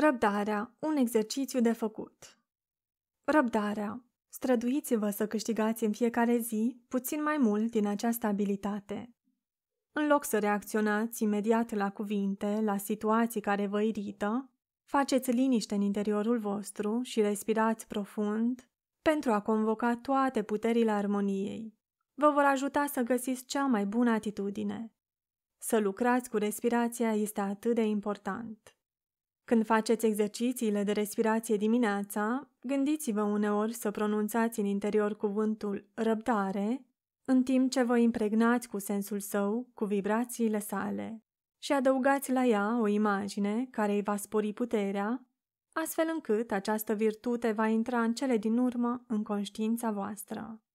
Răbdarea, un exercițiu de făcut. Răbdarea. Străduiți-vă să câștigați în fiecare zi puțin mai mult din această abilitate. În loc să reacționați imediat la cuvinte, la situații care vă irită, faceți liniște în interiorul vostru și respirați profund pentru a convoca toate puterile armoniei. Vă vor ajuta să găsiți cea mai bună atitudine. Să lucrați cu respirația este atât de important. Când faceți exercițiile de respirație dimineața, gândiți-vă uneori să pronunțați în interior cuvântul răbdare, în timp ce vă impregnați cu sensul său, cu vibrațiile sale, și adăugați la ea o imagine care îi va spori puterea, astfel încât această virtute va intra în cele din urmă în conștiința voastră.